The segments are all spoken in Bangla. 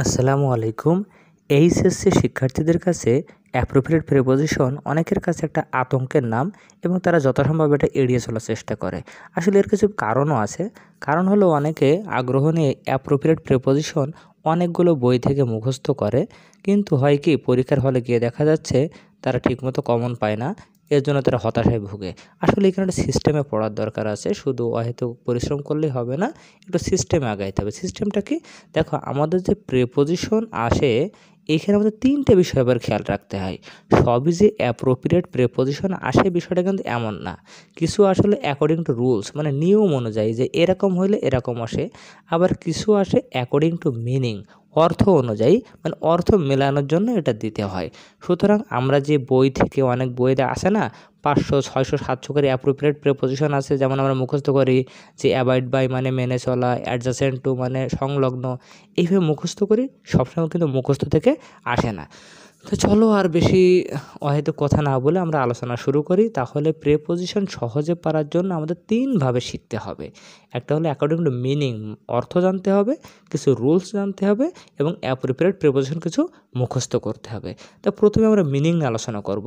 আসসালামু আলাইকুম এইচএসসি শিক্ষার্থীদের কাছে অ্যাপ্রোপ্রিয়েট প্রিপোজিশন অনেকের কাছে একটা আতঙ্কের নাম এবং তারা যথাসম্ভব এটা এড়িয়ে চলার চেষ্টা করে আসলে এর কিছু কারণও আছে কারণ হলো অনেকে আগ্রহ নিয়ে অ্যাপ্রোপ্রিয়েট প্রিপোজিশন অনেকগুলো বই থেকে মুখস্থ করে কিন্তু হয় কি পরীক্ষার হলে গিয়ে দেখা যাচ্ছে তারা ঠিকমতো কমন পায় না এর জন্য তারা হতাশায় ভোগে আসলে এখানে একটা সিস্টেমে পড়ার দরকার আছে শুধু অহেতু পরিশ্রম করলেই হবে না একটু সিস্টেমে আগাইতে হবে সিস্টেমটা কি দেখো আমাদের যে প্রেপোজিশন আসে এখানে আমাদের তিনটে বিষয় আবার খেয়াল রাখতে হয় সবই যে অ্যাপ্রোপ্রিয়েট প্রেপোজিশন আসে বিষয়টা কিন্তু এমন না কিছু আসলে অ্যাকর্ডিং টু রুলস মানে নিয়ম অনুযায়ী যে এরকম হইলে এরকম আসে আবার কিছু আসে অ্যাকর্ডিং টু মিনিং অর্থ অনুযায়ী মানে অর্থ মেলানোর জন্য এটা দিতে হয় সুতরাং আমরা যে বই থেকে অনেক বইতে আসে না পাঁচশো ছয়শো সাতশো করে অ্যাপ্রোপ্রিয়েট প্রেপোজিশন আছে যেমন আমরা মুখস্থ করি যে অ্যাভয়েড বাই মানে মেনে চলা অ্যাডজাসেন্ট টু মানে সংলগ্ন এইভাবে মুখস্থ করি সবসময় কিন্তু মুখস্থ থেকে আসে না তো চলো আর বেশি অহেতুক কথা না বলে আমরা আলোচনা শুরু করি তাহলে প্রেপোজিশন সহজে পারার জন্য আমাদের তিনভাবে শিখতে হবে একটা হলো অ্যাকর্ডিং টু মিনিং অর্থ জানতে হবে কিছু রুলস জানতে হবে এবং অ্যাপ্রোপ্রিয়েট প্রেপোজিশন কিছু মুখস্থ করতে হবে তো প্রথমে আমরা মিনিং আলোচনা করব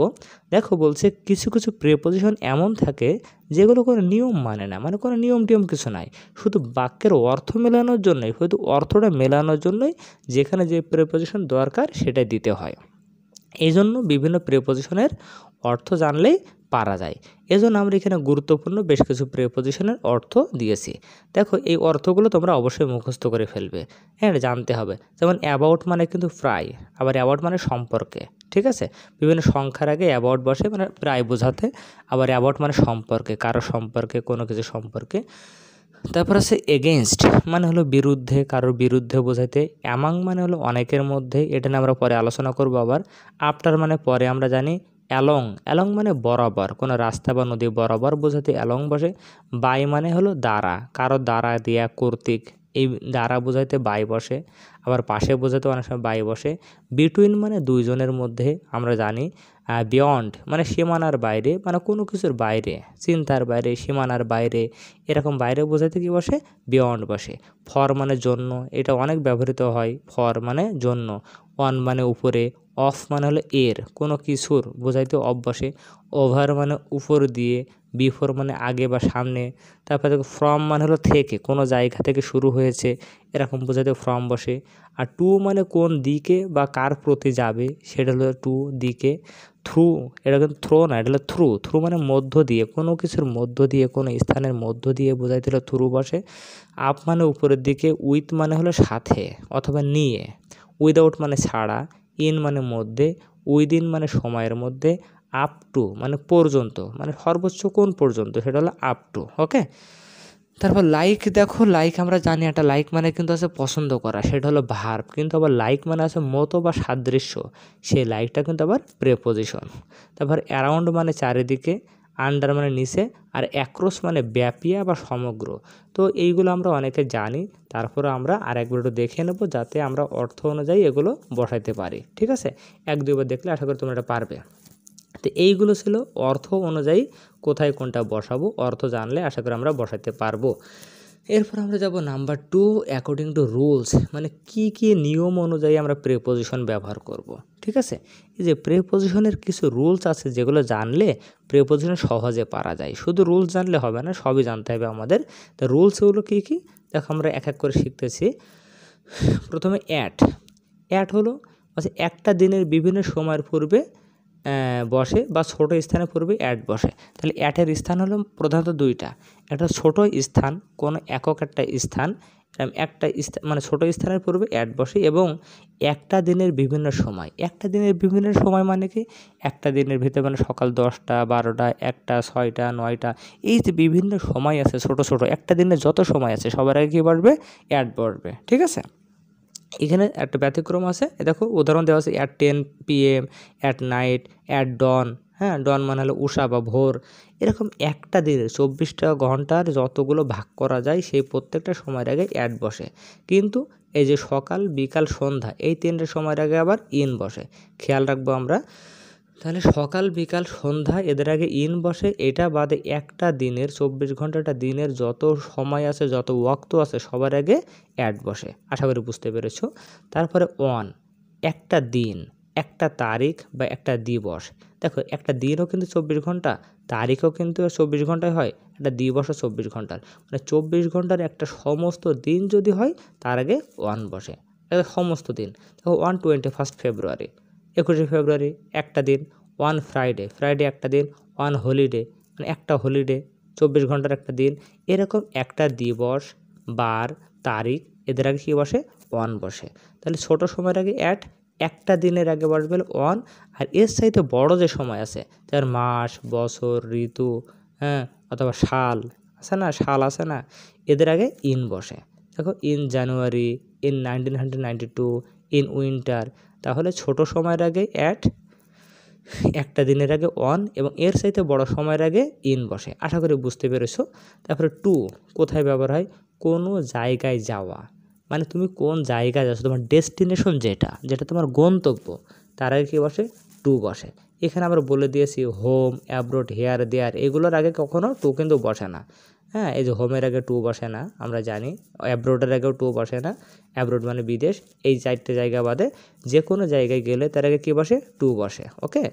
দেখো বলছে কিছু কিছু প্রেপোজিশন এমন থাকে যেগুলো কোনো নিয়ম মানে না মানে কোনো নিয়ম টিয়ম কিছু নাই শুধু বাক্যের অর্থ মেলানোর জন্যই হয়তো অর্থটা মেলানোর জন্যই যেখানে যে প্রেপোজিশন দরকার সেটা দিতে হয় এই জন্য বিভিন্ন প্রেপোজিশনের অর্থ জানলেই পারা যায় এজন্য আমরা এখানে গুরুত্বপূর্ণ বেশ কিছু প্রেপোজিশনের অর্থ দিয়েছি দেখো এই অর্থগুলো তোমরা অবশ্যই মুখস্থ করে ফেলবে হ্যাঁ জানতে হবে যেমন অ্যাবাউট মানে কিন্তু প্রায় আবার অ্যাবাউট মানে সম্পর্কে ঠিক আছে বিভিন্ন সংখ্যার আগে অ্যাবাউট বসে মানে প্রায় বোঝাতে আবার অ্যাবাউট মানে সম্পর্কে কারো সম্পর্কে কোনো কিছু সম্পর্কে তারপর আছে এগেনস্ট মানে হলো বিরুদ্ধে কারোর বিরুদ্ধে বোঝাইতে অ্যামাং মানে হলো অনেকের মধ্যে এটা নিয়ে আমরা পরে আলোচনা করব আবার আফটার মানে পরে আমরা জানি অ্যালং অ্যালং মানে বরাবর কোনো রাস্তা বা নদী বরাবর বোঝাতে অ্যালং বসে বাই মানে হলো দ্বারা কারো দ্বারা দিয়া কর্তৃক এই দ্বারা বোঝাইতে বাই বসে আবার পাশে বোঝাতে অনেক সময় বাই বসে বিটুইন মানে দুইজনের মধ্যে আমরা জানি বিয়ন্ড মানে সীমানার বাইরে মানে কোনো কিছুর বাইরে চিন্তার বাইরে সীমানার বাইরে এরকম বাইরে বোঝাতে কি বসে বিয়ন্ড বসে ফর মানে জন্য এটা অনেক ব্যবহৃত হয় ফর মানে জন্য অন মানে উপরে অফ মানে হলো এর কোনো কিছুর বোঝাইতে অভ্যাসে ওভার মানে উপর দিয়ে বিফোর মানে আগে বা সামনে তারপরে দেখো ফ্রম মানে হলো থেকে কোনো জায়গা থেকে শুরু হয়েছে এরকম বোঝাতে ফ্রম বসে আর টু মানে কোন দিকে বা কার প্রতি যাবে সেটা হলো টু দিকে থ্রু এটা কিন্তু থ্রো না এটা হলো থ্রু থ্রু মানে মধ্য দিয়ে কোনো কিছুর মধ্য দিয়ে কোনো স্থানের মধ্য দিয়ে বোঝাইতে হলো থ্রু বসে আপ মানে উপরের দিকে উইথ মানে হলো সাথে অথবা নিয়ে উইদাউট মানে ছাড়া ইন মানে মধ্যে উইদিন মানে সময়ের মধ্যে আপ টু মানে পর্যন্ত মানে সর্বোচ্চ কোন পর্যন্ত সেটা হলো আপ টু ওকে তারপর লাইক দেখো লাইক আমরা জানি একটা লাইক মানে কিন্তু আছে পছন্দ করা সেটা হলো ভার্ব কিন্তু আবার লাইক মানে আছে মতো বা সাদৃশ্য সেই লাইকটা কিন্তু আবার প্রেপোজিশন তারপর অ্যারাউন্ড মানে চারিদিকে আন্ডার মানে নিচে আর অ্যাক্রোস মানে ব্যাপিয়া বা সমগ্র তো এইগুলো আমরা অনেকে জানি তারপরে আমরা আর একবার একটু দেখে নেব যাতে আমরা অর্থ অনুযায়ী এগুলো বসাইতে পারি ঠিক আছে এক দুইবার দেখলে আশা করি তোমরা এটা পারবে তো এইগুলো ছিল অর্থ অনুযায়ী কোথায় কোনটা বসাবো অর্থ জানলে আশা করি আমরা বসাতে পারবো এরপর আমরা যাব number two according to rules মানে কি কি নিয়ম অনুযায়ী আমরা প্রেপোজিশন ব্যবহার করব। ঠিক আছে এই যে প্রেপোজিশনের কিছু রুলস আছে যেগুলো জানলে প্রেপোজিশন সহজে পারা যায় শুধু রুলস জানলে হবে না সবই জানতে হবে আমাদের তো রুলসগুলো কী কী দেখো আমরা এক এক করে শিখতেছি প্রথমে অ্যাট অ্যাট হলো আচ্ছা একটা দিনের বিভিন্ন সময়ের পূর্বে বসে বা ছোট স্থানে পূর্বে অ্যাট বসে তাহলে অ্যাটের স্থান হলো প্রধানত দুইটা একটা ছোট স্থান কোনো একক একটা স্থান একটা মানে ছোট স্থানের পূর্বে অ্যাড বসে এবং একটা দিনের বিভিন্ন সময় একটা দিনের বিভিন্ন সময় মানে কি একটা দিনের ভিতরে মানে সকাল দশটা বারোটা একটা ছয়টা নয়টা এই যে বিভিন্ন সময় আছে ছোট ছোট একটা দিনের যত সময় আছে সবার আগে কী বাড়বে অ্যাড বাড়বে ঠিক আছে এখানে একটা ব্যতিক্রম আছে দেখো উদাহরণ দেওয়া আছে at ten PM at night at dawn ডন হ্যাঁ ডন মানে হলো উষা বা ভোর এরকম একটা দিনে চব্বিশটা ঘন্টার যতগুলো ভাগ করা যায় সেই প্রত্যেকটা সময়ের আগে অ্যাড বসে কিন্তু এই যে সকাল বিকাল সন্ধ্যা এই তিনটে সময়ের আগে আবার ইন বসে খেয়াল রাখবো আমরা তাহলে সকাল বিকাল সন্ধ্যা এদের আগে ইন বসে এটা বাদে একটা দিনের চব্বিশ ঘন্টাটা দিনের যত সময় আছে যত ওয়াক্ত আছে সবার আগে অ্যাড বসে আশা করি বুঝতে পেরেছ তারপরে ওয়ান একটা দিন একটা তারিখ বা একটা দিবস দেখো একটা দিনও কিন্তু চব্বিশ ঘন্টা তারিখও কিন্তু চব্বিশ ঘন্টায় হয় একটা দিবসও চব্বিশ ঘন্টার মানে চব্বিশ ঘন্টার একটা সমস্ত দিন যদি হয় তার আগে ওয়ান বসে সমস্ত দিন দেখো ওয়ান টোয়েন্টি ফার্স্ট ফেব্রুয়ারি একুশে ফেব্রুয়ারি একটা দিন ওয়ান ফ্রাইডে ফ্রাইডে একটা দিন ওয়ান হলিডে মানে একটা হলিডে চব্বিশ ঘন্টার একটা দিন এরকম একটা দিবস বার তারিখ এদের আগে কী বসে ওয়ান বসে তাহলে ছোট সময়ের আগে অ্যাট একটা দিনের আগে বসবে ওয়ান আর এর সাইতে বড় যে সময় আছে যার মাস বছর ঋতু হ্যাঁ অথবা সাল আছে না সাল আছে না এদের আগে ইন বসে দেখো in January in nineteen ninety two in winter তাহলে ছোট সময়ের আগে অ্যাট একটা দিনের আগে অন এবং এর সাথে বড় সময়ের আগে ইন বসে আশা করি বুঝতে পেরেছো তারপরে টু কোথায় ব্যবহার হয় কোনো জায়গায় যাওয়া মানে তুমি কোন জায়গায় যাচ্ছ তোমার ডেস্টিনেশন যেটা যেটা তোমার গন্তব্য তার আগে কী বসে টু বসে এখানে আমরা বলে দিয়েছি হোম অ্যাব্রোড হেয়ার দেয়ার এগুলোর আগে কখনো টু কিন্তু বসে না হ্যাঁ এই যে হোমের আগে টু বসে না আমরা জানি অ্যাব্রোডের আগেও টু বসে না অ্যাব্রোড মানে বিদেশ এই চারটে জায়গা বাদে যে কোনো জায়গায় গেলে তার আগে কী বসে টু বসে ওকে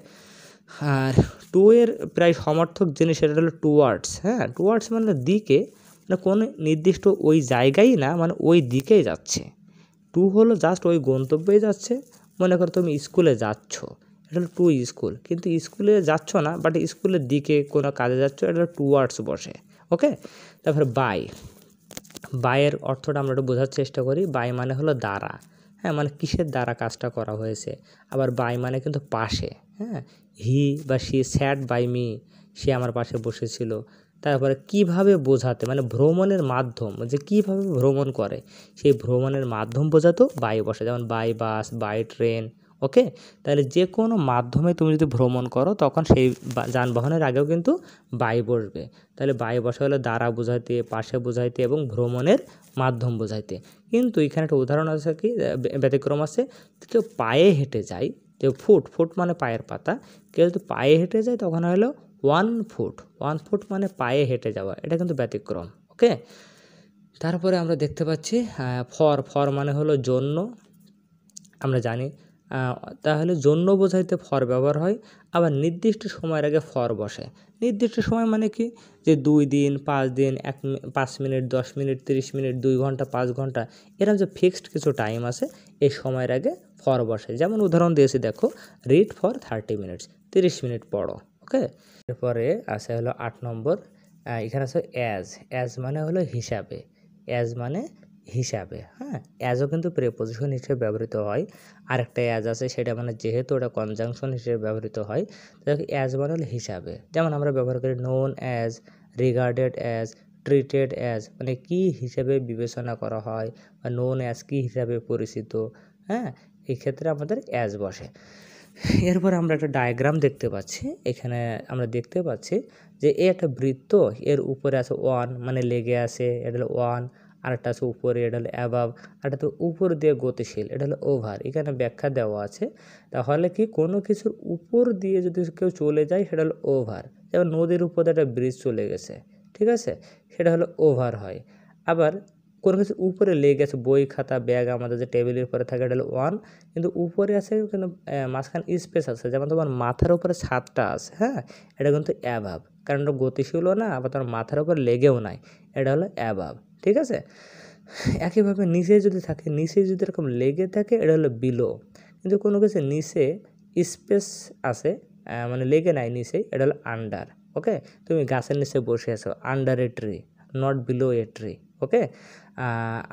আর টু এর প্রায় সমর্থক জিনিস সেটা হলো টুয়ার্ডস হ্যাঁ টুয়ার্ডস মানে দিকে মানে কোনো নির্দিষ্ট ওই জায়গায় না মানে ওই দিকেই যাচ্ছে টু হলো জাস্ট ওই গন্তব্যেই যাচ্ছে মনে করো তুমি স্কুলে যাচ্ছ এটা হলো টু স্কুল কিন্তু স্কুলে যাচ্ছ না বাট স্কুলের দিকে কোনো কাজে যাচ্ছ এটা টুয়ার্ডস বসে ওকে তারপরে বাই বায়ের অর্থটা আমরা একটু বোঝার চেষ্টা করি বাই মানে হলো দ্বারা হ্যাঁ মানে কিসের দ্বারা কাজটা করা হয়েছে আবার বাই মানে কিন্তু পাশে হ্যাঁ হি বা সি স্যাড বাই মি সে আমার পাশে বসেছিল তারপরে কিভাবে বোঝাতে মানে ভ্রমণের মাধ্যম যে কিভাবে ভ্রমণ করে সেই ভ্রমণের মাধ্যম বোঝাতো বাই বসে যেমন by bus by train okay তাহলে যে কোনো মাধ্যমে তুমি যদি ভ্রমণ করো তখন সেই যানবাহনের আগেও কিন্তু বাই বসবে তাহলে বাই বসা হলে দ্বারা বোঝাইতে পাশে বোঝাইতে এবং ভ্রমণের মাধ্যম বোঝাইতে কিন্তু এখানে একটা উদাহরণ আছে কি ব্যতিক্রম আছে কেউ পায়ে হেঁটে যায় যে ফুট ফুট মানে পায়ের পাতা কেউ যদি পায়ে হেঁটে যায় তখন হলো ওয়ান ফুট ওয়ান ফুট মানে পায়ে হেঁটে যাওয়া এটা কিন্তু ব্যতিক্রম ওকে তারপরে আমরা দেখতে পাচ্ছি ফর ফর মানে হলো জন্য আমরা জানি তাহলে জন্য বোঝাইতে ফর ব্যবহার হয় আবার নির্দিষ্ট সময়ের আগে ফর বসে নির্দিষ্ট সময় মানে কি যে দুই দিন পাঁচ দিন এক পাঁচ মিনিট দশ মিনিট তিরিশ মিনিট দুই ঘন্টা পাঁচ ঘন্টা এরকম যে ফিক্সড কিছু টাইম আছে এই সময়ের আগে ফর বসে যেমন উদাহরণ দিয়েছি দেখো রিড ফর থার্টি মিনিটস তিরিশ মিনিট পড়ো ওকে এরপরে আছে হলো আট নম্বর এখানে আছে অ্যাজ অ্যাজ মানে হলো হিসাবে অ্যাজ মানে হিসাবে হ্যাঁ অ্যাজও কিন্তু প্রেপোজিশন হিসেবে ব্যবহৃত হয় আরেকটা অ্যাজ আছে সেটা মানে যেহেতু ওটা কনজাংশন হিসেবে ব্যবহৃত হয় তাহলে অ্যাজ মানে হিসাবে যেমন আমরা ব্যবহার করি known as regarded as treated as মানে কি হিসেবে বিবেচনা করা হয় বা নোন অ্যাজ কী হিসাবে পরিচিত হ্যাঁ এক্ষেত্রে আমাদের অ্যাজ বসে এরপর আমরা একটা ডায়াগ্রাম দেখতে পাচ্ছি এখানে আমরা দেখতে পাচ্ছি যে এ একটা বৃত্ত এর উপরে আছে ওয়ান মানে লেগে আছে এটা ওয়ান আরেকটা আছে উপরে এটা হলো অ্যাবাব আরেকটা তো উপর দিয়ে গতিশীল এটা হলো ওভার এখানে ব্যাখ্যা দেওয়া আছে তাহলে কি কোনো কিছুর উপর দিয়ে যদি কেউ চলে যায় সেটা হলো ওভার যেমন নদীর উপর একটা ব্রিজ চলে গেছে ঠিক আছে সেটা হলো ওভার হয় আবার কোনো কিছু উপরে লেগে গেছে বই খাতা ব্যাগ আমাদের যে টেবিলের উপরে থাকে এটা হলো ওয়ান কিন্তু উপরে আছে কিন্তু মাঝখানে স্পেস আছে যেমন তোমার মাথার উপরে ছাদটা আছে হ্যাঁ এটা কিন্তু অ্যাভাব কারণ গতিশীলও না আবার তোমার মাথার উপর লেগেও নাই এটা হলো অ্যাভাব ঠিক আছে একইভাবে নিচে যদি থাকে নিচে যদি এরকম লেগে থাকে এটা হলো বিলো কিন্তু কোনো কিছু নিচে স্পেস আছে মানে লেগে নাই নিচে এটা হলো আন্ডার ওকে তুমি গাছের নিচে বসে আছো under a tree not below a tree okay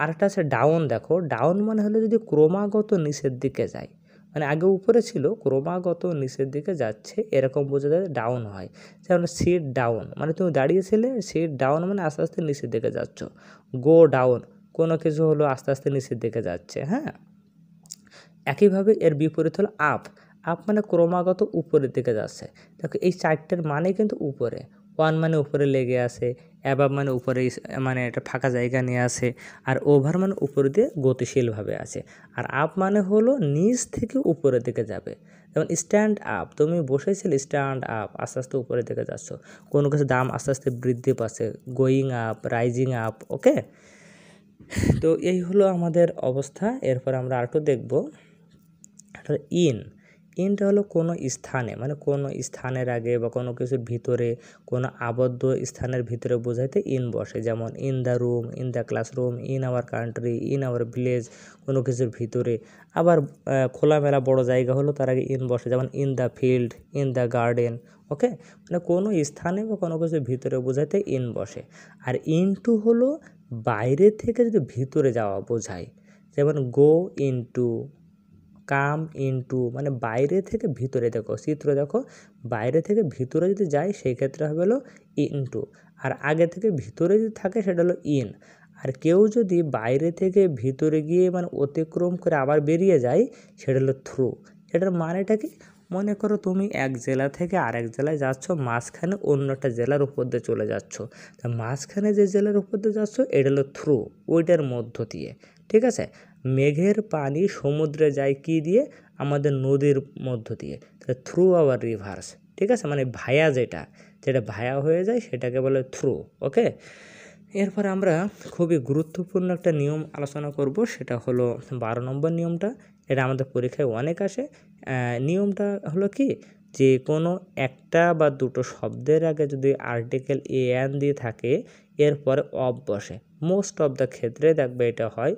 আরেকটা আছে ডাউন দেখো ডাউন মানে হলো যদি ক্রমাগত নিচের দিকে যায় মানে আগে উপরে ছিল ক্রমাগত নিচের দিকে যাচ্ছে এরকম যায় ডাউন হয় যেমন সিট ডাউন মানে তুমি দাঁড়িয়েছিলে সিট ডাউন মানে আস্তে আস্তে নিচের দিকে যাচ্ছ গো ডাউন কোনো কিছু হলো আস্তে আস্তে নিচের দিকে যাচ্ছে হ্যাঁ একইভাবে এর বিপরীত হলো আপ আপ মানে ক্রমাগত উপরের দিকে যাচ্ছে দেখো এই চারটের মানে কিন্তু উপরে ওয়ান মানে উপরে লেগে আছে অ্যাবাব মানে উপরে মানে এটা ফাঁকা জায়গা নিয়ে আছে আর ওভার মানে উপর দিয়ে গতিশীলভাবে আছে আর আপ মানে হলো নিচ থেকে উপরের দিকে যাবে যেমন স্ট্যান্ড আপ তুমি বসেছিলে স্ট্যান্ড আপ আস্তে আস্তে উপরের দিকে যাচ্ছ কোনো কিছু দাম আস্তে আস্তে বৃদ্ধি পাচ্ছে going up rising up okay তো এই হলো আমাদের অবস্থা এরপর আমরা আরেকটু দেখব ইন এন্ড হলো কোনো স্থানে মানে কোনো স্থানের আগে বা কোনো কিছুর ভিতরে কোনো আবদ্ধ স্থানের ভিতরে বোঝাইতে ইন বসে যেমন in the room in the classroom in our country in our village কোনো কিছুর ভিতরে আবার খোলামেলা বড় জায়গা হলো তার আগে ইন বসে যেমন in the field in the garden okay মানে কোনো স্থানে বা কোনো কিছুর ভিতরে বোঝাইতে ইন বসে আর ইন টু হলো বাইরে থেকে যদি ভিতরে যাওয়া বোঝায় যেমন go into come into মানে বাইরে থেকে ভিতরে দেখো চিত্র দেখো বাইরে থেকে ভিতরে যদি যায় সেই ক্ষেত্রে হবে হলো ইনটু আর আগে থেকে ভিতরে যদি থাকে সেটা হলো ইন আর কেউ যদি বাইরে থেকে ভিতরে গিয়ে মানে অতিক্রম করে আবার বেরিয়ে যায় সেটা হলো থ্রু এটার মানেটা কি মনে করো তুমি এক জেলা থেকে আরেক জেলায় যাচ্ছ মাঝখানে অন্য একটা জেলার উপর দিয়ে চলে যাচ্ছ তা মাঝখানে যে জেলার উপর দিয়ে যাচ্ছ এটা হলো থ্রু ওইটার মধ্য দিয়ে ঠিক আছে মেঘের পানি সমুদ্রে যায় কি দিয়ে আমাদের নদীর মধ্য দিয়ে থ্রু আওয়ার রিভার্স ঠিক আছে মানে ভায়া যেটা যেটা ভায়া হয়ে যায় সেটাকে বলে থ্রু ওকে এরপর আমরা খুবই গুরুত্বপূর্ণ একটা নিয়ম আলোচনা করব সেটা হলো বারো নম্বর নিয়মটা এটা আমাদের পরীক্ষায় অনেক আসে নিয়মটা হলো কি যে কোনো একটা বা দুটো শব্দের আগে যদি আর্টিকেল এ এন দিয়ে থাকে এরপরে অব বসে মোস্ট অব দ্য ক্ষেত্রে দেখবে এটা হয়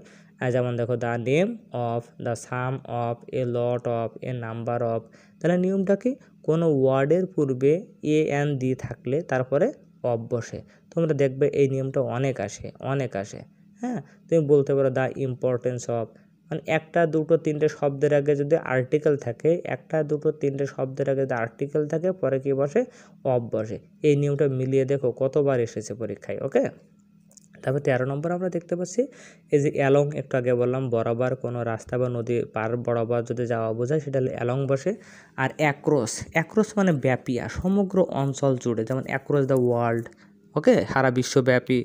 যেমন দেখো the name of the sum of a lot of a number of তাহলে নিয়মটা কি কোনো ওয়ার্ডের পূর্বে এ এন দি থাকলে তারপরে অফ বসে তোমরা দেখবে এই নিয়মটা অনেক আসে অনেক আসে হ্যাঁ তুমি বলতে পারো দ্য ইম্পর্টেন্স অফ মানে একটা দুটো তিনটে শব্দের আগে যদি আর্টিকেল থাকে একটা দুটো তিনটে শব্দের আগে যদি আর্টিকেল থাকে পরে কি বসে অফ বসে এই নিয়মটা মিলিয়ে দেখো কতবার এসেছে পরীক্ষায় ওকে তারপর তেরো নম্বর আমরা দেখতে পাচ্ছি এই যে অ্যালং একটু আগে বললাম বরাবর কোনো রাস্তা বা নদী পার বরাবর যদি যাওয়া বোঝায় সেটা অ্যালং বসে আর অ্যাক্রস অ্যাক্রস মানে ব্যাপিয়া সমগ্র অঞ্চল জুড়ে যেমন অ্যাক্রস দ্য ওয়ার্ল্ড ওকে সারা বিশ্বব্যাপী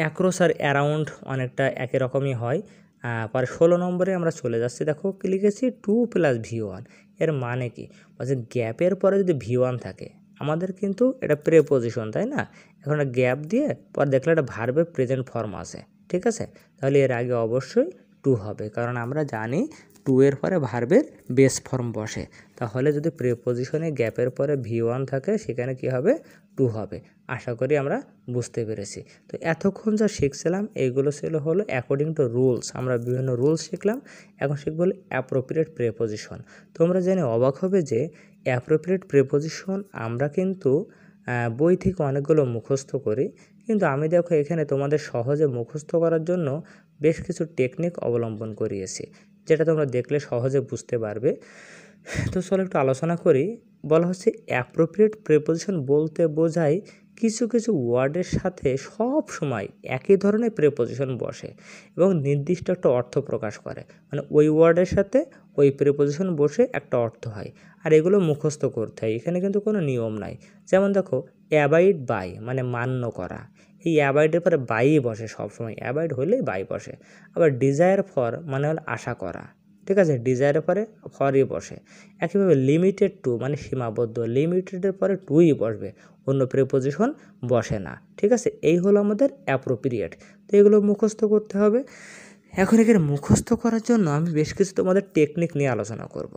অ্যাক্রস আর অ্যারাউন্ড অনেকটা একই রকমই হয় পরে ষোলো নম্বরে আমরা চলে যাচ্ছি দেখো লিখেছি টু প্লাস ভি ওয়ান এর মানে কি বলছে গ্যাপের পরে যদি ভি ওয়ান থাকে আমাদের কিন্তু এটা প্রেপোজিশন তাই না এখন গ্যাপ দিয়ে পর দেখলে একটা ভার্বের প্রেজেন্ট ফর্ম আসে ঠিক আছে তাহলে এর আগে অবশ্যই টু হবে কারণ আমরা জানি টু এর পরে ভার্বের বেস ফর্ম বসে তাহলে যদি প্রেপোজিশনে গ্যাপের পরে ভি ওয়ান থাকে সেখানে কি হবে টু হবে আশা করি আমরা বুঝতে পেরেছি তো এতক্ষণ যা শিখছিলাম এইগুলো ছিল হলো অ্যাকর্ডিং টু রুলস আমরা বিভিন্ন রুলস শিখলাম এখন শিখবো হলো অ্যাপ্রোপ্রিয়েট প্রেপোজিশন তোমরা জেনে অবাক হবে যে অ্যাপ্রোপ্রিয়েট প্রেপোজিশন আমরা কিন্তু বই থেকে অনেকগুলো মুখস্থ করি কিন্তু আমি দেখো এখানে তোমাদের সহজে মুখস্থ করার জন্য বেশ কিছু টেকনিক অবলম্বন করিয়েছি যেটা তোমরা দেখলে সহজে বুঝতে পারবে তো চলো একটু আলোচনা করি বলা হচ্ছে অ্যাপ্রোপ্রিয়েট প্রেপোজিশন বলতে বোঝায় কিছু কিছু ওয়ার্ডের সাথে সব সময় একই ধরনের প্রেপোজিশন বসে এবং নির্দিষ্ট একটা অর্থ প্রকাশ করে মানে ওই ওয়ার্ডের সাথে ওই প্রেপোজিশন বসে একটা অর্থ হয় আর এগুলো মুখস্থ করতে হয় এখানে কিন্তু কোনো নিয়ম নাই যেমন দেখো অ্যাবাইড বাই মানে মান্য করা এই অ্যাবাইডের পরে বাই বসে সবসময় অ্যাবাইড হলেই বাই বসে আবার ডিজায়ার ফর মানে হল আশা করা ঠিক আছে ডিজায়ারের পরে ফরই বসে একইভাবে লিমিটেড টু মানে সীমাবদ্ধ লিমিটেডের পরে টুই বসবে অন্য প্রেপোজিশন বসে না ঠিক আছে এই হলো আমাদের অ্যাপ্রোপ্রিয়েট তো এগুলো মুখস্থ করতে হবে এখন এখানে মুখস্থ করার জন্য আমি বেশ কিছু তোমাদের টেকনিক নিয়ে আলোচনা করব।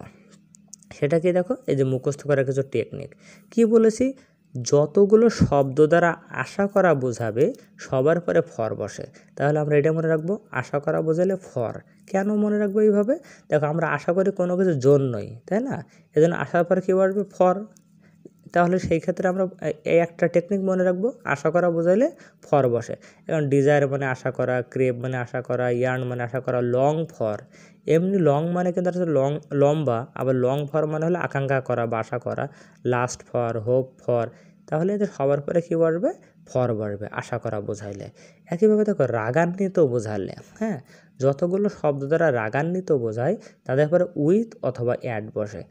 কি দেখো এই যে মুখস্থ করার কিছু টেকনিক কি বলেছি যতগুলো শব্দ দ্বারা আশা করা বোঝাবে সবার পরে ফর বসে তাহলে আমরা এটা মনে রাখবো আশা করা বোঝালে ফর কেন মনে রাখবো এইভাবে দেখো আমরা আশা করি কোনো কিছু নই তাই না এজন্য আশার পর কী আসবে ফর তাহলে সেই ক্ষেত্রে আমরা এই একটা টেকনিক মনে রাখবো আশা করা বোঝাইলে ফর বসে এবং ডিজায়ার মানে আশা করা ক্রেপ মানে আশা করা ইয়ার্ন মানে আশা করা লং ফর এমনি লং মানে কিন্তু আসলে লং লম্বা আবার লং ফর মানে হলো আকাঙ্ক্ষা করা বা আশা করা লাস্ট ফর হোপ ফর তাহলে এদের সবার পরে কী বাড়বে ফর বাড়বে আশা করা বোঝাইলে একইভাবে দেখো রাগান্বিত বোঝালে হ্যাঁ যতগুলো শব্দ দ্বারা রাগান্বিত বোঝায় তাদের পরে উইথ অথবা অ্যাড বসে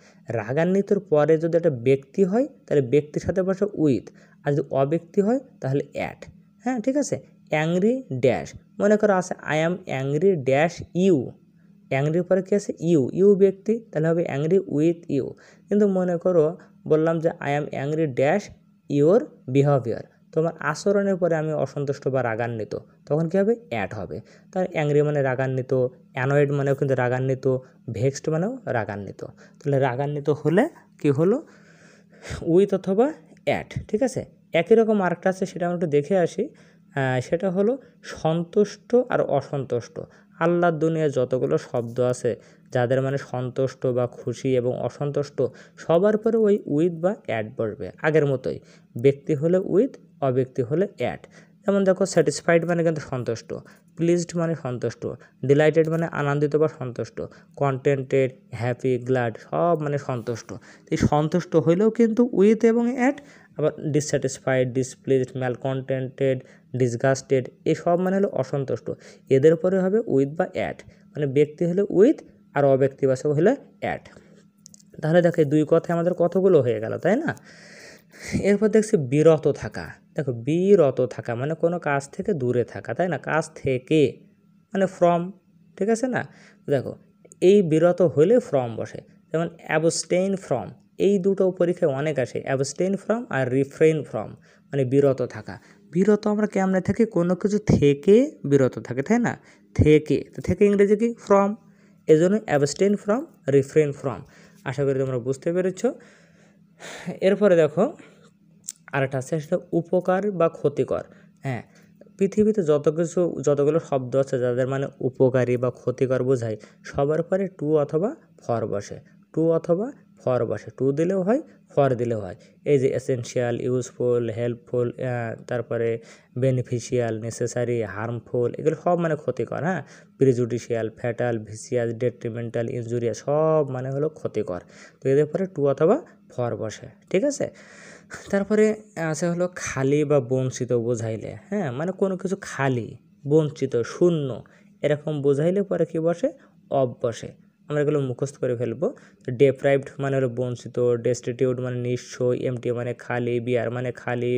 রাগান্বিতর পরে যদি একটা ব্যক্তি হয় তাহলে ব্যক্তির সাথে বসে উইথ আর যদি অব্যক্তি হয় তাহলে অ্যাড হ্যাঁ ঠিক আছে অ্যাংরি ড্যাশ মনে করো আছে I am angry dash you অ্যাংরির পরে কী আছে ইউ ইউ ব্যক্তি তাহলে হবে অ্যাংরি উইথ ইউ কিন্তু মনে করো বললাম যে I am angry dash your behaviour তোমার আচরণের পরে আমি অসন্তুষ্ট বা রাগান্বিত তখন কী হবে অ্যাড হবে তার অ্যাংরি মানে রাগান্বিত অ্যানয়েড মানেও কিন্তু রাগান্বিত ভেক্সড মানেও রাগান্বিত তাহলে রাগান্বিত হলে কি হলো উইথ অথবা অ্যাট ঠিক আছে একই রকম আরেকটা আছে সেটা আমরা একটু দেখে আসি সেটা হলো সন্তুষ্ট আর অসন্তুষ্ট আল্লাহর দুনিয়ায় যতগুলো শব্দ আছে যাদের মানে সন্তুষ্ট বা খুশি এবং অসন্তুষ্ট সবার পরে ওই উইথ বা অ্যাড বলবে আগের মতোই ব্যক্তি হলে উইথ অব্যক্তি হলে অ্যাড যেমন দেখো স্যাটিসফাইড মানে কিন্তু সন্তুষ্ট প্লিজড মানে সন্তুষ্ট ডিলাইটেড মানে আনন্দিত বা সন্তুষ্ট কন্টেন্টেড হ্যাপি গ্লাড সব মানে সন্তুষ্ট এই সন্তুষ্ট হইলেও কিন্তু উইথ এবং অ্যাড আবার dissatisfied displeased malcontented disgusted এই সব মানে হলো অসন্তুষ্ট এদের পরে হবে উইথ বা অ্যাড মানে ব্যক্তি হলে উইথ আর অব্যক্তিবাচক হলে অ্যাট তাহলে দেখো দুই কথায় আমাদের কতগুলো হয়ে গেল তাই না এরপর দেখছি বিরত থাকা দেখো বিরত থাকা মানে কোনো কাজ থেকে দূরে থাকা তাই না কাজ থেকে মানে ফ্রম ঠিক আছে না দেখো এই বিরত হলে ফ্রম বসে যেমন অ্যাবস্টেইন ফ্রম এই দুটো পরীক্ষায় অনেক আসে অ্যাবস্টেইন ফ্রম আর রিফ্রেইন ফ্রম মানে বিরত থাকা বিরত আমরা কেমনে থাকি কোনো কিছু থেকে বিরত থাকে তাই না থেকে থেকে ইংরেজি কি ফ্রম এজন্য অ্যাবস্টেন ফ্রম রিফ্রেন ফ্রম আশা করি তোমরা বুঝতে পেরেছ এরপরে দেখো আরেকটা আছে সেটা উপকার বা ক্ষতিকর হ্যাঁ পৃথিবীতে যত কিছু যতগুলো শব্দ আছে যাদের মানে উপকারী বা ক্ষতিকর বোঝায় সবার পরে টু অথবা ফর বসে টু অথবা ফর বসে টু দিলেও হয় ফর দিলেও হয় এই যে এসেনশিয়াল ইউজফুল হেল্পফুল তারপরে বেনিফিশিয়াল নেসেসারি হার্মফুল এগুলো সব মানে ক্ষতিকর হ্যাঁ prejudicial fatal vicious detrimental injurious সব মানে হলো ক্ষতিকর তো এদের পরে টু অথবা ফর বসে ঠিক আছে তারপরে আছে হলো খালি বা বঞ্চিত বোঝাইলে হ্যাঁ মানে কোনো কিছু খালি বঞ্চিত শূন্য এরকম বোঝাইলে পরে কি বসে অব বসে আমরা এগুলো মুখস্থ করে ফেলবো ডেপ্রাইভড মানে হলো বঞ্চিত ডেস্টিটিউড মানে নিঃস্ব এমটি মানে খালি বিয়ার মানে খালি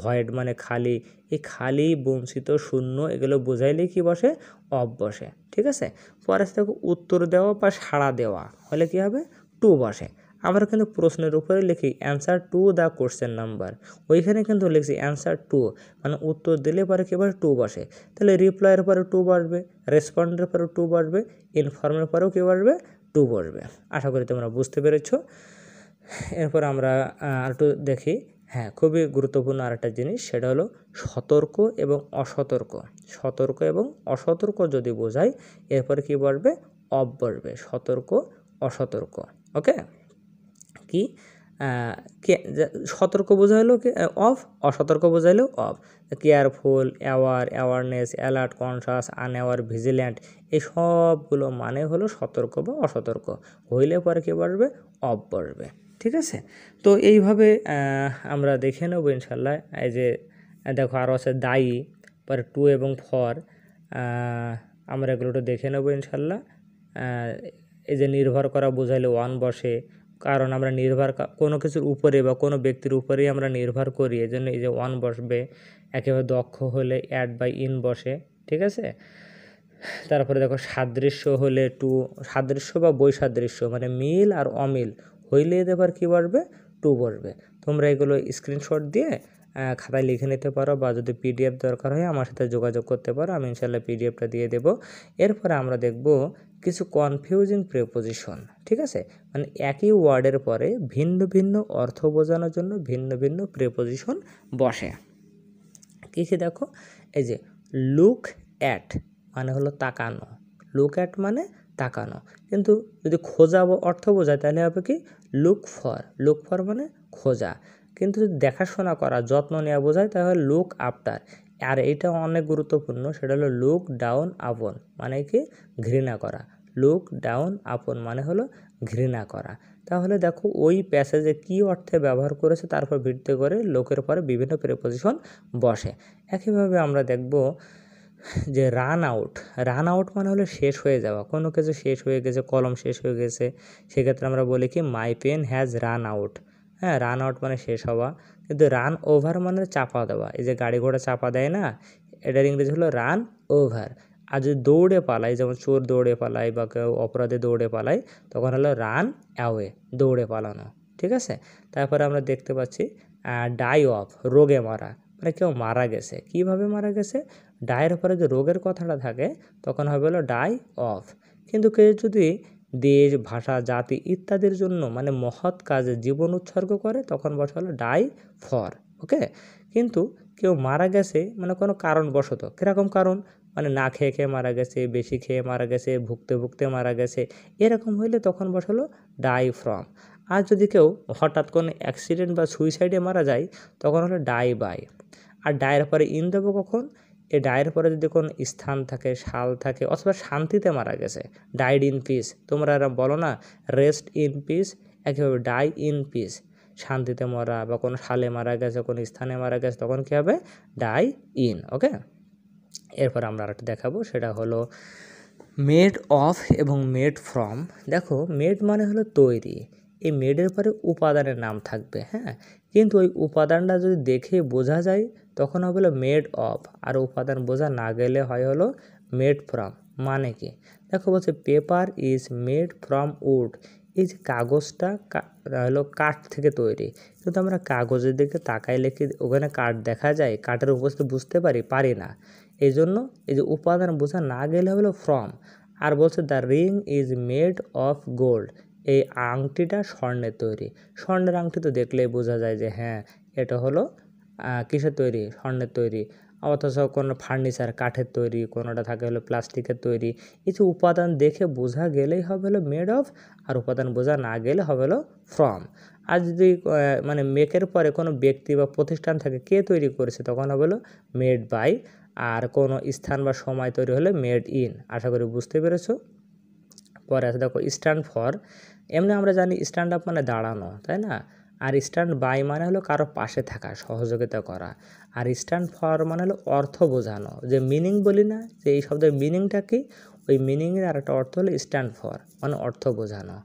ভয়েড মানে খালি এই খালি বঞ্চিত শূন্য এগুলো বোঝাইলে কি বসে অফ বসে ঠিক আছে পরে দেখো উত্তর দেওয়া বা সাড়া দেওয়া হলে কি হবে টু বসে আমরা কিন্তু প্রশ্নের উপরে লিখি answer to the question number ওইখানে কিন্তু লিখছি অ্যান্সার টু মানে উত্তর দিলে পরে কেবল টু বসে তাহলে রিপ্লাইয়ের পরে টু বাড়বে রেসপন্ডের পরেও টু বাড়বে ইনফর্মের পরেও কী বাড়বে টু বাড়বে আশা করি তোমরা বুঝতে পেরেছ এরপর আমরা আরেকটু দেখি হ্যাঁ খুবই গুরুত্বপূর্ণ আরেকটা জিনিস সেটা হলো সতর্ক এবং অসতর্ক সতর্ক এবং অসতর্ক যদি বোঝায় এরপরে কী বাড়বে অব বাড়বে সতর্ক অসতর্ক ওকে কি সতর্ক বোঝাইলো অফ অসতর্ক বোঝাইলো of careful aware awareness alert conscious unaware vigilant এই সবগুলো মানে হলো সতর্ক বা অসতর্ক হইলে পরে কী বাড়বে অফ বাড়বে ঠিক আছে তো এইভাবে আমরা দেখে নেব ইনশাল্লাহ এই যে দেখো আরও আছে দায়ী পরে টু এবং ফর আমরা এগুলো দেখে নেব ইনশাল্লাহ এই যে নির্ভর করা বোঝাইলে ওয়ান বসে কারণ আমরা নির্ভর কোনো কিছুর উপরে বা কোনো ব্যক্তির উপরেই আমরা নির্ভর করি এজন্য এই যে ওয়ান বসবে একেবারে দক্ষ হলে অ্যাড বাই ইন বসে ঠিক আছে তারপরে দেখো সাদৃশ্য হলে টু সাদৃশ্য বা বৈসাদৃশ্য মানে মিল আর অমিল হইলে এদের কি বসবে টু বসবে তোমরা এগুলো স্ক্রিনশট দিয়ে খাতায় লিখে নিতে পারো বা যদি পিডিএফ দরকার হয় আমার সাথে যোগাযোগ করতে পারো আমি ইনশাল্লাহ পিডিএফটা দিয়ে দেবো এরপরে আমরা দেখব কিছু কনফিউজিং প্রেপোজিশন ঠিক আছে মানে একই ওয়ার্ডের পরে ভিন্ন ভিন্ন অর্থ বোঝানোর জন্য ভিন্ন ভিন্ন প্রেপোজিশন বসে কিছু দেখো এই যে লুক অ্যাট মানে হলো তাকানো লুক অ্যাট মানে তাকানো কিন্তু যদি খোঁজা অর্থ বোঝায় তাহলে হবে কি লুক ফর লুক ফর মানে খোঁজা কিন্তু যদি দেখাশোনা করা যত্ন নেওয়া বোঝায় তাহলে লুক আফটার আর এটা অনেক গুরুত্বপূর্ণ সেটা হলো লুক ডাউন আপন মানে কি ঘৃণা করা লুক ডাউন আপন মানে হলো ঘৃণা করা তাহলে দেখো ওই প্যাসেজে কি অর্থে ব্যবহার করেছে তারপর ভিত্তি করে লোকের পরে বিভিন্ন প্রেপোজিশন বসে একইভাবে আমরা দেখব যে রান আউট রান আউট মানে হলো শেষ হয়ে যাওয়া কোনো কিছু শেষ হয়ে গেছে কলম শেষ হয়ে গেছে সেক্ষেত্রে আমরা বলি কি my pen has run out হ্যাঁ রান আউট মানে শেষ হওয়া কিন্তু রান ওভার মানে চাপা দেওয়া এই যে গাড়ি ঘোড়া চাপা দেয় না এটার ইংরেজি হলো রান ওভার আর যদি দৌড়ে পালায় যেমন চোর দৌড়ে পালায় বা কেউ অপরাধে দৌড়ে পালায় তখন হলো রান অ্যাওয়ে দৌড়ে পালানো ঠিক আছে তারপরে আমরা দেখতে পাচ্ছি ডাই অফ রোগে মারা মানে কেউ মারা গেছে কিভাবে মারা গেছে ডায়ের পরে যে রোগের কথাটা থাকে তখন হবে হলো ডাই অফ কিন্তু কেউ যদি দেশ ভাষা জাতি ইত্যাদির জন্য মানে মহৎ কাজে জীবন উৎসর্গ করে তখন বসে হলো ডাই ফর ওকে কিন্তু কেউ মারা গেছে মানে কোনো কারণবশত কীরকম কারণ মানে না খেয়ে খেয়ে মারা গেছে বেশি খেয়ে মারা গেছে ভুগতে ভুগতে মারা গেছে এরকম হইলে তখন বসালো ডাই ফ্রম আর যদি কেউ হঠাৎ কোনো অ্যাক্সিডেন্ট বা সুইসাইডে মারা যায় তখন হলো ডাই বাই আর ডায়ের পরে ইন দেবো কখন এই ডায়ের পরে যদি কোনো স্থান থাকে শাল থাকে অথবা শান্তিতে মারা গেছে ডাইড ইন পিস তোমরা এরা বলো না রেস্ট ইন পিস একইভাবে ডাই ইন পিস শান্তিতে মরা বা কোনো সালে মারা গেছে কোনো স্থানে মারা গেছে তখন কী হবে ডাই ইন ওকে এরপর আমরা আরেকটা দেখাবো সেটা হলো মেড অফ এবং মেড ফ্রম দেখো মেড মানে হলো তৈরি এই মেডের পরে উপাদানের নাম থাকবে হ্যাঁ কিন্তু ওই উপাদানটা যদি দেখে বোঝা যায় তখন হবে মেড অফ আর উপাদান বোঝা না গেলে হয় হলো মেড ফ্রম মানে কি দেখো বলছে paper is made from wood এই যে কাগজটা হলো কাঠ থেকে তৈরি কিন্তু আমরা কাগজের দিকে তাকাইলে কি ওখানে কাঠ দেখা যায় কাঠের উপস্থিতি বুঝতে পারি পারি না এই জন্য এই যে উপাদান বোঝা না গেলে হলো ফ্রম আর বলছে the ring is made of gold এই আংটিটা স্বর্ণের তৈরি স্বর্ণের আংটি তো দেখলেই বোঝা যায় যে হ্যাঁ এটা হলো কিসের তৈরি স্বর্ণের তৈরি অথচ কোনো ফার্নিচার কাঠের তৈরি কোনোটা থাকে হলো প্লাস্টিকের তৈরি কিছু উপাদান দেখে বোঝা গেলেই হবে হলো মেড অফ আর উপাদান বোঝা না গেলে হবে হলো ফ্রম আর যদি মানে মেকের পরে কোনো ব্যক্তি বা প্রতিষ্ঠান থাকে কে তৈরি করেছে তখন হবে হলো মেড বাই আর কোনো স্থান বা সময় তৈরি হলে মেড ইন আশা করি বুঝতে পেরেছো পরে আছে দেখো স্ট্যান্ড ফর এমনি আমরা জানি স্ট্যান্ড আপ মানে দাঁড়ানো তাই না আর স্ট্যান্ড বাই মানে হলো কারো পাশে থাকা সহযোগিতা করা আর স্ট্যান্ড ফর মানে হলো অর্থ বোঝানো যে মিনিং বলি না যে এই শব্দের মিনিংটা কি ওই মিনিংয়ের আর একটা অর্থ হলো স্ট্যান্ড ফর মানে অর্থ বোঝানো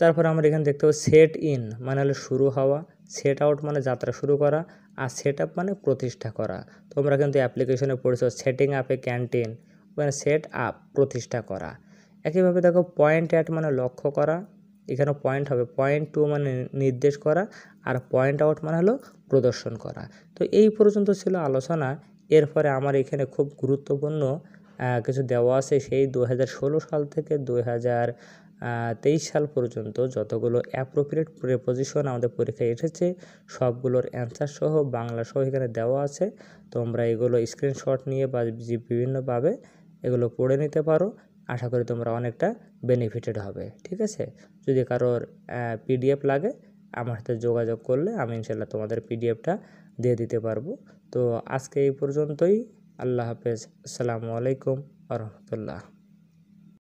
তারপর আমরা এখানে দেখতে পাবো সেট ইন মানে হলো শুরু হওয়া সেট আউট মানে যাত্রা শুরু করা আর সেট আপ মানে প্রতিষ্ঠা করা তোমরা কিন্তু অ্যাপ্লিকেশনে পড়েছ সেটিং আপে ক্যান্টিন মানে সেট আপ প্রতিষ্ঠা করা একইভাবে দেখো পয়েন্ট অ্যাট মানে লক্ষ্য করা এখানে পয়েন্ট হবে পয়েন্ট টু মানে নির্দেশ করা আর পয়েন্ট আউট মানে হলো প্রদর্শন করা তো এই পর্যন্ত ছিল আলোচনা এরপরে আমার এখানে খুব গুরুত্বপূর্ণ কিছু দেওয়া আছে সেই দু সাল থেকে দু তেইশ সাল পর্যন্ত যতগুলো অ্যাপ্রোপ্রিয়েট প্রেপোজিশন আমাদের পরীক্ষায় এসেছে সবগুলোর অ্যান্সার সহ বাংলা সহ এখানে দেওয়া আছে তোমরা এগুলো স্ক্রিনশট নিয়ে বা বিভিন্নভাবে এগুলো পড়ে নিতে পারো আশা করি তোমরা অনেকটা বেনিফিটেড হবে ঠিক আছে যদি কারোর পিডিএফ লাগে আমার সাথে যোগাযোগ করলে আমি ইনশাল্লাহ তোমাদের পিডিএফটা দিয়ে দিতে পারবো তো আজকে এই পর্যন্তই আল্লাহ হাফেজ আসসালামু আলাইকুম আ রহমতুল্লাহ